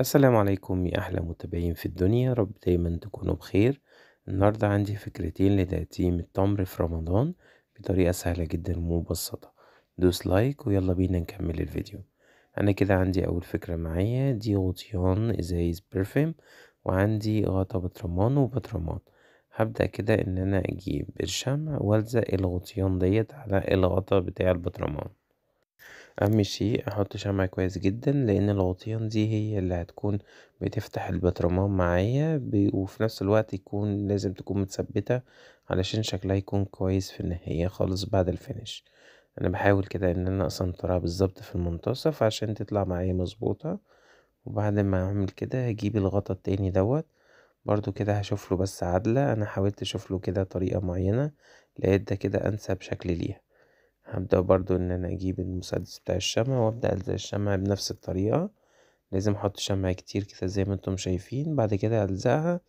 السلام عليكم يا أحلى متابعين في الدنيا رب دايما تكونوا بخير النهاردة عندي فكرتين لتقديم التمر في رمضان بطريقة سهلة جدا ومبسطة دوس لايك ويلا بينا نكمل الفيديو أنا كده عندي أول فكرة معايا دي غطيان إزايز برفيم وعندي غطا بطرمان وبطرمان هبدأ كده إن أنا أجيب الشمع وألزق الغطيان ديت على الغطا بتاع البطرمان اهم شيء احط شمعة كويس جدا لان الغطيان دي هي اللي هتكون بتفتح البطرمان معايا وفي نفس الوقت يكون لازم تكون متثبتة علشان شكلها يكون كويس في النهاية خالص بعد الفينش انا بحاول كده ان انا اسنطرها بالظبط في المنتصف عشان تطلع معايا مظبوطة وبعد ما اعمل كده هجيب الغطا التاني دوت برضو كده هشوف له بس عدلة انا حاولت اشوف له كده طريقة معينة لقيت ده كده انسب شكل ليها هبدأ برضو ان انا اجيب المسدس بتاع الشمع وابدأ الزق الشمع بنفس الطريقة لازم احط شمع كتير كده زي ما انتم شايفين بعد كده الزقها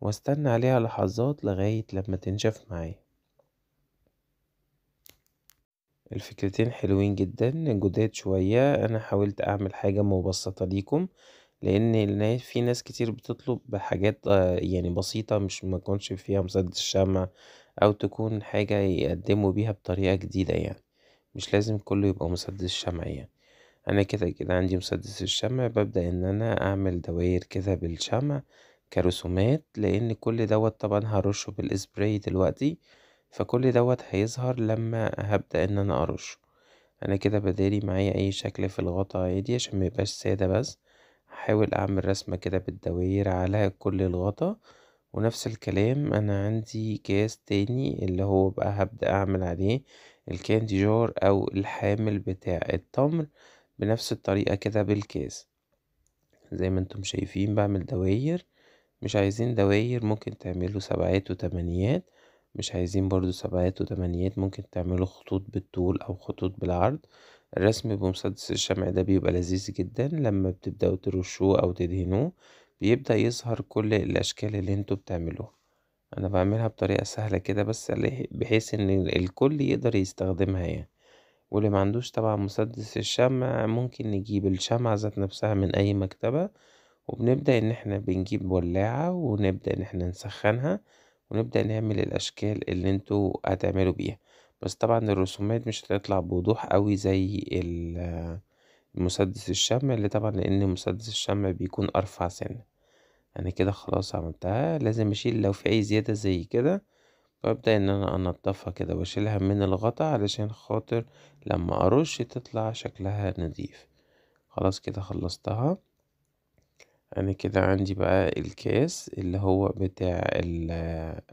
واستنى عليها لحظات لغاية لما تنشف معايا الفكرتين حلوين جدا جداد شوية انا حاولت اعمل حاجة مبسطة ليكم لان في ناس كتير بتطلب حاجات آه، يعني بسيطة مش ما فيها مسدس الشمع أو تكون حاجة يقدموا بيها بطريقة جديدة يعني مش لازم كله يبقى مسدس شمع يعني أنا كده كده عندي مسدس الشمع ببدأ إن أنا أعمل دواير كده بالشمع كرسومات لأن كل دوت طبعا هرشه بالإسبراي دلوقتي فكل دوت هيظهر لما هبدأ إن أنا أرشه أنا كده بداري معايا أي شكل في الغطا عادي عشان ميبقاش سادة بس هحاول أعمل رسمة كده بالدواير على كل الغطا ونفس الكلام انا عندي كاس تاني اللي هو بقى هبدأ اعمل عليه الكاندي جار او الحامل بتاع التمر بنفس الطريقة كده بالكاس زي ما انتم شايفين بعمل دواير مش عايزين دواير ممكن تعملوا سبعات وتمانيات مش عايزين برضو سبعات وتمانيات ممكن تعملوا خطوط بالطول او خطوط بالعرض الرسم بمسدس الشمع ده بيبقى لذيذ جدا لما بتبدأوا ترشوه او تدهنوه بيبدأ يظهر كل الأشكال اللي انتوا بتعملوها أنا بعملها بطريقة سهلة كده بس بحيث إن الكل يقدر يستخدمها يعني واللي ما عندوش طبعا مسدس الشمع ممكن نجيب الشمع ذات نفسها من أي مكتبة وبنبدأ إن احنا بنجيب ولاعة ونبدأ إن احنا نسخنها ونبدأ نعمل الأشكال اللي انتوا هتعملوا بيها بس طبعا الرسومات مش هتطلع بوضوح قوي زي المسدس الشمع اللي طبعا لأن مسدس الشمع بيكون أرفع سنة يعني كده خلاص عملتها لازم اشيل لو في اي زيادة زي كده وابدأ ان انا انضفها كده واشيلها من الغطا علشان خاطر لما ارش تطلع شكلها نضيف خلاص كده خلصتها انا كده عندي بقى الكاس اللي هو بتاع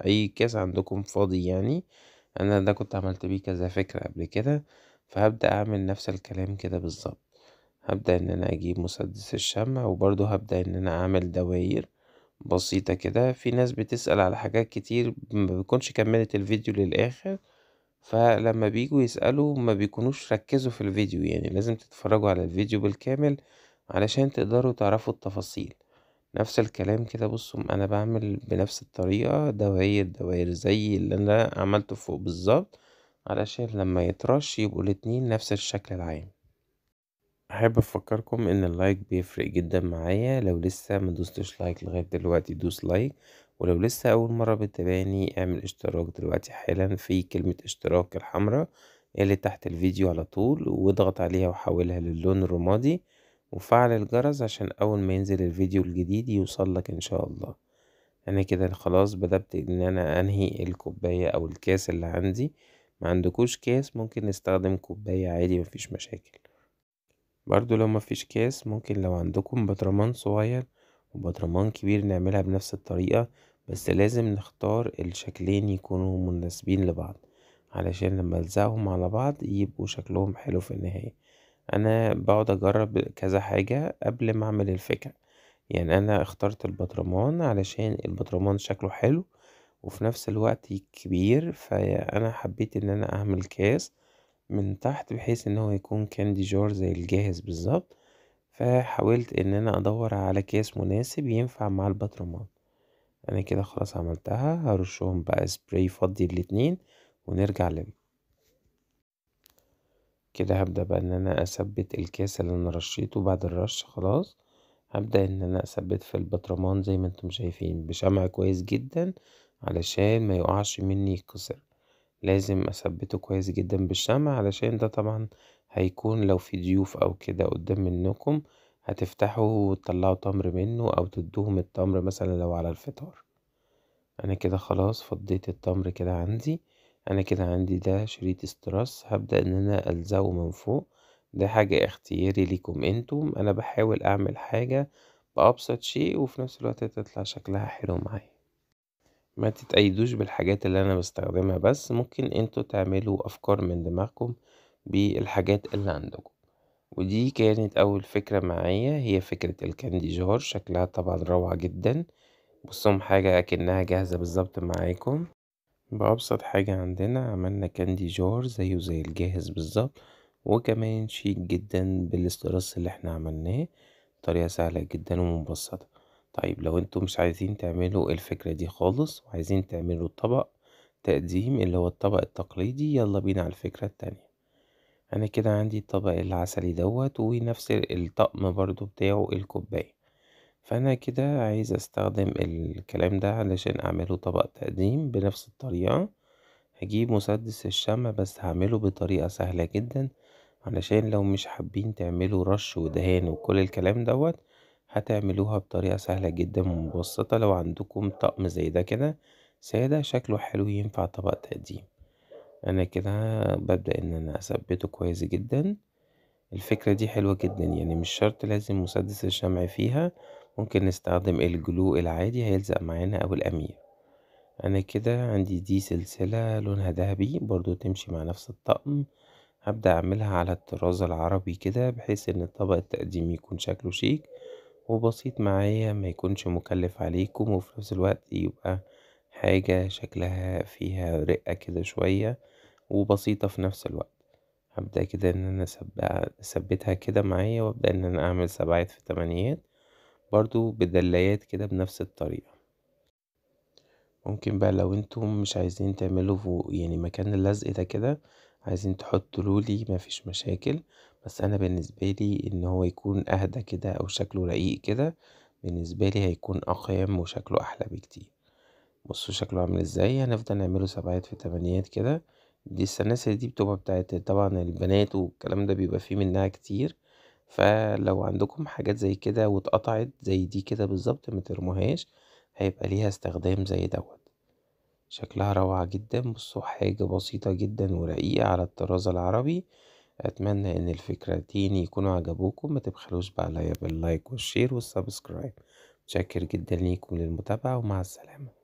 اي كاس عندكم فاضي يعني انا ده كنت عملت بيه كذا فكرة قبل كده فهبدأ اعمل نفس الكلام كده بالظبط هبدأ ان انا اجيب مسدس الشمع وبرضو هبدأ ان انا اعمل دواير بسيطة كده في ناس بتسأل على حاجات كتير ما بيكونش كملت الفيديو للآخر فلما بيجوا يسألوا ما بيكونوش ركزوا في الفيديو يعني لازم تتفرجوا على الفيديو بالكامل علشان تقدروا تعرفوا التفاصيل نفس الكلام كده بصوا انا بعمل بنفس الطريقة دواير دواير زي اللي انا عملته فوق بالظبط علشان لما يترش يبقوا الاتنين نفس الشكل العام احب افكركم ان اللايك بيفرق جدا معايا لو لسه ما دوستش لايك لغايه دلوقتي دوس لايك ولو لسه اول مره بتتابعني اعمل اشتراك دلوقتي حالا في كلمه اشتراك الحمراء اللي تحت الفيديو على طول واضغط عليها وحولها للون الرمادي وفعل الجرس عشان اول ما ينزل الفيديو الجديد يوصلك ان شاء الله انا كده خلاص بدأت ان انا انهي الكوبايه او الكاس اللي عندي ما عندكوش كاس ممكن نستخدم كوبايه عادي مفيش مشاكل برضو لو مفيش كاس ممكن لو عندكم بطرمان صغير وبطرمان كبير نعملها بنفس الطريقة بس لازم نختار الشكلين يكونوا مناسبين لبعض علشان لما الزقهم على بعض يبقوا شكلهم حلو في النهاية انا بقعد اجرب كذا حاجة قبل ما اعمل الفكرة يعني انا اخترت البطرمان علشان البطرمان شكله حلو وفي نفس الوقت كبير فانا حبيت ان انا اعمل كاس من تحت بحيث ان هو يكون كاندي جار زي الجاهز بالظبط فحاولت ان انا ادور على كيس مناسب ينفع مع الباترومان انا كده خلاص عملتها هرشهم بقى سبراي فضي الاتنين ونرجع لب كده هبدأ بقى ان انا اثبت الكاس اللي انا رشيته بعد الرش خلاص هبدأ ان انا اثبت في البطرمان زي ما انتم شايفين بشمع كويس جدا علشان ما يقعش مني يتكسر لازم اثبته كويس جدا بالشمع علشان ده طبعا هيكون لو في ضيوف او كده قدام منكم هتفتحوا وتطلعوا تمر منه او تدوهم التمر مثلا لو على الفطار انا كده خلاص فضيت التمر كده عندي انا كده عندي ده شريط استراس هبدأ ان انا الزقه من فوق ده حاجة اختياري ليكم انتم انا بحاول اعمل حاجة بأبسط شيء وفي نفس الوقت تطلع شكلها حلو معايا ما تتأيدوش بالحاجات اللي انا بستخدمها بس ممكن انتوا تعملوا افكار من دماغكم بالحاجات اللي عندكم ودي كانت اول فكرة معايا هي فكرة الكاندي جار شكلها طبعا روعة جدا بصهم حاجة اكنها جاهزة بالظبط معاكم بأبسط حاجة عندنا عملنا كاندي جار زيه زي الجاهز بالظبط وكمان شيك جدا بالاسترس اللي احنا عملناه طريقة سهلة جدا ومبسطة طيب لو انتم مش عايزين تعملوا الفكرة دي خالص وعايزين تعملوا طبق تقديم اللي هو الطبق التقليدي يلا بينا على الفكرة التانية انا كده عندي الطبق العسلي دوت ونفس الطقم برضو بتاعه الكوباية فانا كده عايز استخدم الكلام ده علشان اعمله طبق تقديم بنفس الطريقة هجيب مسدس الشمع بس هعمله بطريقة سهلة جدا علشان لو مش حابين تعملوا رش ودهان وكل الكلام دوت هتعملوها بطريقة سهلة جدا ومبسطة لو عندكم طقم زي ده كده سادة شكله حلو ينفع طبق تقديم انا كده ببدأ ان انا اثبته كويس جدا الفكرة دي حلوة جدا يعني مش شرط لازم مسدس الشمع فيها ممكن نستخدم الجلو العادي هيلزق معانا او الامير انا كده عندي دي سلسلة لونها ذهبي برضو تمشي مع نفس الطقم هبدأ اعملها على الطراز العربي كده بحيث ان طبق التقديم يكون شكله شيك وبسيط معايا ما يكونش مكلف عليكم وفي نفس الوقت يبقى حاجة شكلها فيها رقة كده شوية وبسيطة في نفس الوقت هبدأ كده ان انا اثبتها كده معايا وابدأ ان انا اعمل سبعات في تمانيات برضو بدلايات كده بنفس الطريقة ممكن بقى لو انتم مش عايزين تعملوا يعني مكان اللزق ده كده عايزين تحطوا لولي مفيش مشاكل بس أنا بالنسبة لي إن هو يكون أهدى كده أو شكله رقيق كده بالنسبة لي هيكون أقيم وشكله أحلى بكتير بصوا شكله عامل ازاي هنفضل نعمله سبعات في تمانيات كده دي السلاسل دي بتبقى بتاعت طبعا البنات والكلام ده بيبقى فيه منها كتير فلو عندكم حاجات زي كده واتقطعت زي دي كده بالظبط مترموهاش هيبقى ليها استخدام زي دوت شكلها روعة جدا بصوا حاجة بسيطة جدا ورقيقة على الطراز العربي اتمنى ان الفكرتين يكونوا عجبوكم ما تبخلوش بقى عليا باللايك والشير والسبسكرايب متشكر جدا ليكم للمتابعه ومع السلامه